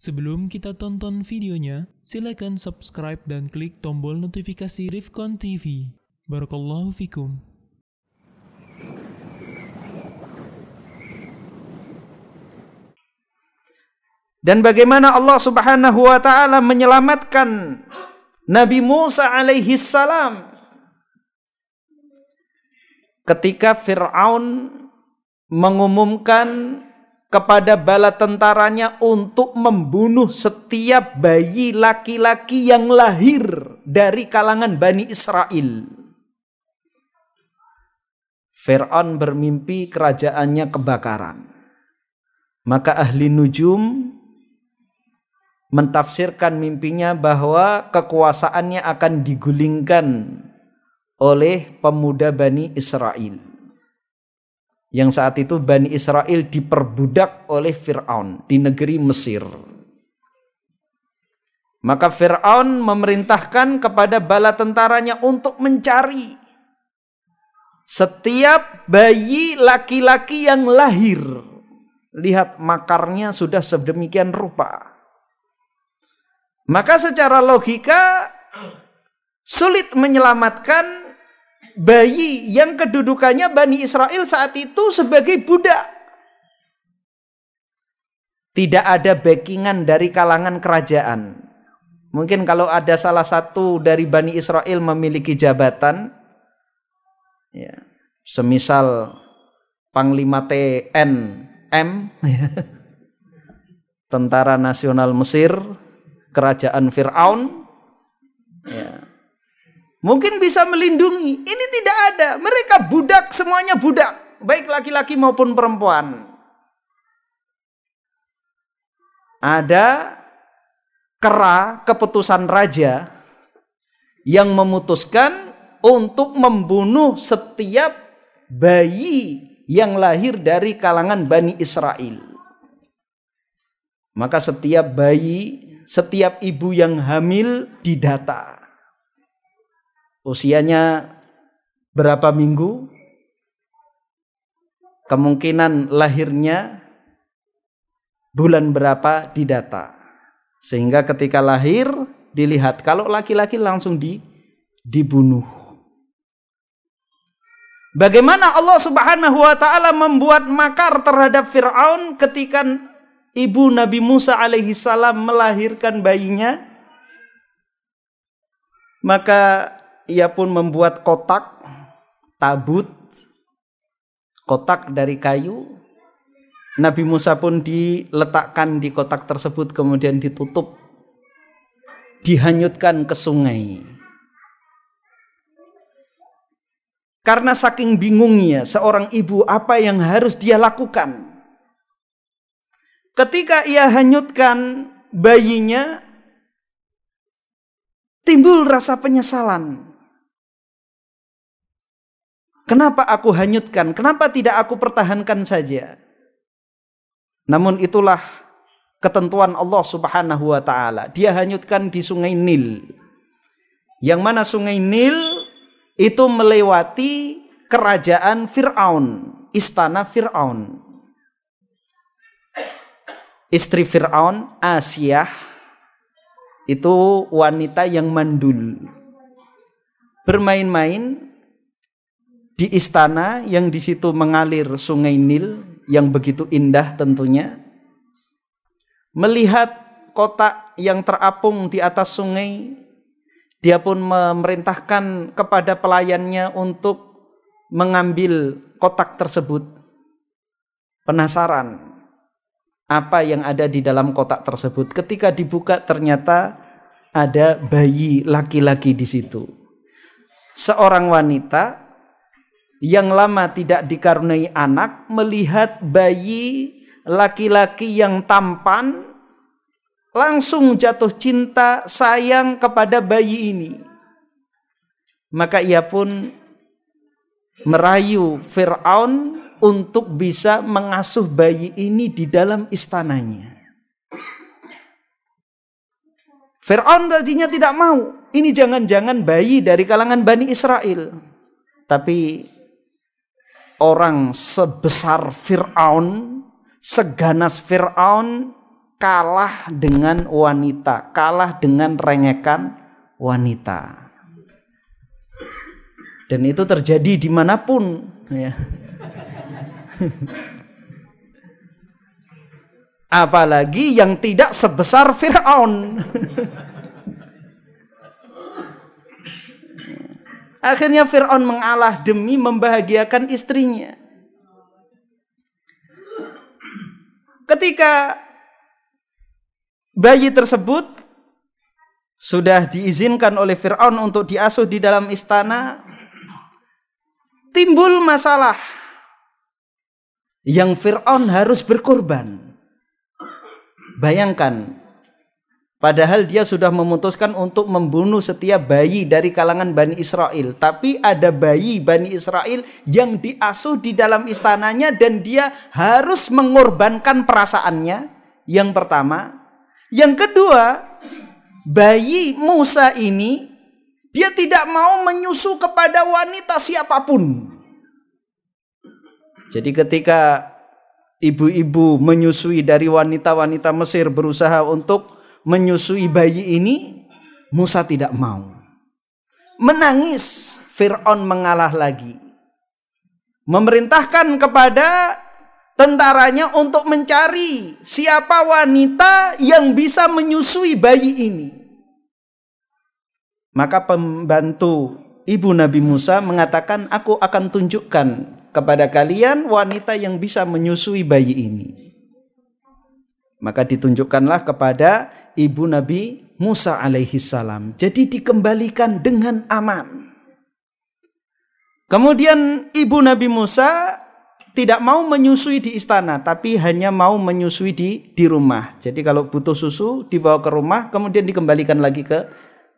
Sebelum kita tonton videonya, silakan subscribe dan klik tombol notifikasi Rifkon TV. Barakallahu fikum. Dan bagaimana Allah Subhanahu wa taala menyelamatkan Nabi Musa alaihi salam ketika Firaun mengumumkan kepada bala tentaranya untuk membunuh setiap bayi laki-laki yang lahir dari kalangan Bani Israel. Fir'aun bermimpi kerajaannya kebakaran. Maka ahli nujum mentafsirkan mimpinya bahwa kekuasaannya akan digulingkan oleh pemuda Bani Israel yang saat itu Bani Israel diperbudak oleh Fir'aun di negeri Mesir. Maka Fir'aun memerintahkan kepada bala tentaranya untuk mencari setiap bayi laki-laki yang lahir. Lihat makarnya sudah sedemikian rupa. Maka secara logika sulit menyelamatkan bayi yang kedudukannya Bani Israel saat itu sebagai budak. Tidak ada backingan dari kalangan kerajaan. Mungkin kalau ada salah satu dari Bani Israel memiliki jabatan, ya, semisal Panglima TNM, Tentara Nasional Mesir, Kerajaan Fir'aun, Mungkin bisa melindungi. Ini tidak ada. Mereka budak, semuanya budak. Baik laki-laki maupun perempuan. Ada kera keputusan raja yang memutuskan untuk membunuh setiap bayi yang lahir dari kalangan Bani Israel. Maka setiap bayi, setiap ibu yang hamil didata usianya berapa minggu, kemungkinan lahirnya bulan berapa didata. Sehingga ketika lahir dilihat kalau laki-laki langsung di dibunuh. Bagaimana Allah Subhanahu wa taala membuat makar terhadap Firaun ketika ibu Nabi Musa alaihi salam melahirkan bayinya? Maka ia pun membuat kotak tabut kotak dari kayu Nabi Musa pun diletakkan di kotak tersebut kemudian ditutup dihanyutkan ke sungai karena saking bingungnya seorang ibu apa yang harus dia lakukan ketika ia hanyutkan bayinya timbul rasa penyesalan Kenapa aku hanyutkan? Kenapa tidak aku pertahankan saja? Namun itulah ketentuan Allah Subhanahu wa taala. Dia hanyutkan di Sungai Nil. Yang mana Sungai Nil itu melewati kerajaan Firaun, istana Firaun. Istri Firaun, Asiah, itu wanita yang mandul. Bermain-main di istana yang di situ mengalir sungai Nil yang begitu indah tentunya melihat kotak yang terapung di atas sungai dia pun memerintahkan kepada pelayannya untuk mengambil kotak tersebut penasaran apa yang ada di dalam kotak tersebut ketika dibuka ternyata ada bayi laki-laki di situ seorang wanita yang lama tidak dikaruniai anak melihat bayi laki-laki yang tampan langsung jatuh cinta sayang kepada bayi ini maka ia pun merayu Firaun untuk bisa mengasuh bayi ini di dalam istananya Firaun tadinya tidak mau ini jangan-jangan bayi dari kalangan Bani Israel tapi orang sebesar Fir'aun, seganas Fir'aun kalah dengan wanita, kalah dengan rengekan wanita. Dan itu terjadi dimanapun. Ya. Apalagi yang tidak sebesar Fir'aun. Akhirnya Fir'aun mengalah demi membahagiakan istrinya. Ketika bayi tersebut sudah diizinkan oleh Fir'aun untuk diasuh di dalam istana, timbul masalah yang Fir'aun harus berkorban. Bayangkan Padahal dia sudah memutuskan untuk membunuh setiap bayi dari kalangan Bani Israel. Tapi ada bayi Bani Israel yang diasuh di dalam istananya dan dia harus mengorbankan perasaannya. Yang pertama. Yang kedua, bayi Musa ini dia tidak mau menyusu kepada wanita siapapun. Jadi ketika ibu-ibu menyusui dari wanita-wanita Mesir berusaha untuk menyusui bayi ini Musa tidak mau. Menangis Fir'aun mengalah lagi. Memerintahkan kepada tentaranya untuk mencari siapa wanita yang bisa menyusui bayi ini. Maka pembantu ibu Nabi Musa mengatakan, "Aku akan tunjukkan kepada kalian wanita yang bisa menyusui bayi ini." Maka ditunjukkanlah kepada ibu Nabi Musa alaihi salam. Jadi dikembalikan dengan aman. Kemudian ibu Nabi Musa tidak mau menyusui di istana, tapi hanya mau menyusui di di rumah. Jadi kalau butuh susu dibawa ke rumah, kemudian dikembalikan lagi ke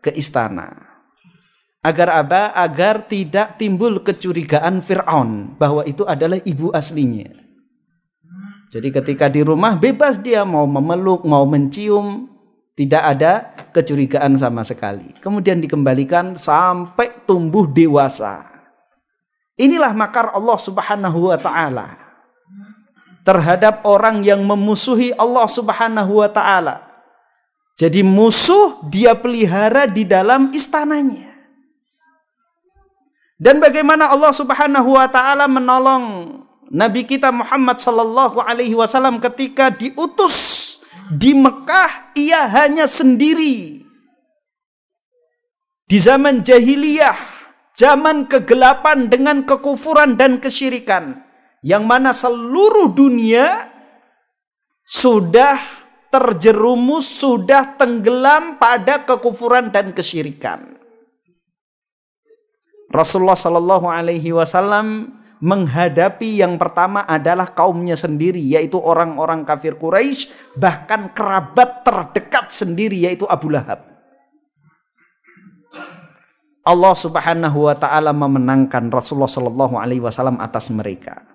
ke istana. Agar apa? Agar tidak timbul kecurigaan Fir'aun bahwa itu adalah ibu aslinya. Jadi ketika di rumah bebas dia mau memeluk, mau mencium, tidak ada kecurigaan sama sekali. Kemudian dikembalikan sampai tumbuh dewasa. Inilah makar Allah Subhanahu wa taala terhadap orang yang memusuhi Allah Subhanahu wa taala. Jadi musuh dia pelihara di dalam istananya. Dan bagaimana Allah Subhanahu wa taala menolong Nabi kita Muhammad Shallallahu Alaihi Wasallam ketika diutus di Mekah ia hanya sendiri. Di zaman jahiliyah, zaman kegelapan dengan kekufuran dan kesyirikan, yang mana seluruh dunia sudah terjerumus, sudah tenggelam pada kekufuran dan kesyirikan. Rasulullah Shallallahu Alaihi Wasallam menghadapi yang pertama adalah kaumnya sendiri yaitu orang-orang kafir Quraisy bahkan kerabat terdekat sendiri yaitu Abu Lahab. Allah Subhanahu wa taala memenangkan Rasulullah sallallahu alaihi wasallam atas mereka.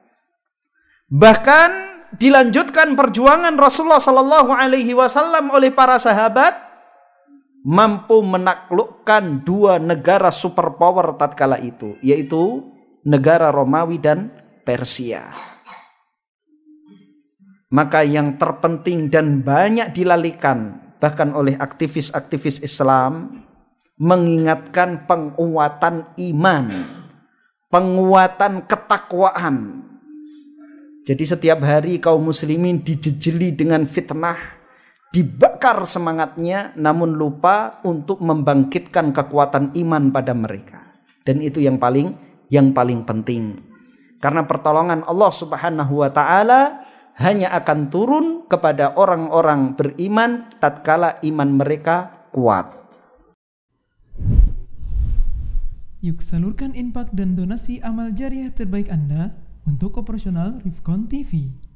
Bahkan dilanjutkan perjuangan Rasulullah sallallahu alaihi wasallam oleh para sahabat mampu menaklukkan dua negara superpower tatkala itu yaitu negara Romawi dan Persia. Maka yang terpenting dan banyak dilalikan bahkan oleh aktivis-aktivis Islam mengingatkan penguatan iman, penguatan ketakwaan. Jadi setiap hari kaum muslimin dijejeli dengan fitnah, dibakar semangatnya namun lupa untuk membangkitkan kekuatan iman pada mereka. Dan itu yang paling yang paling penting. Karena pertolongan Allah Subhanahu wa taala hanya akan turun kepada orang-orang beriman tatkala iman mereka kuat. Yuk salurkan infak dan donasi amal jariah terbaik Anda untuk operasional Rifkon TV.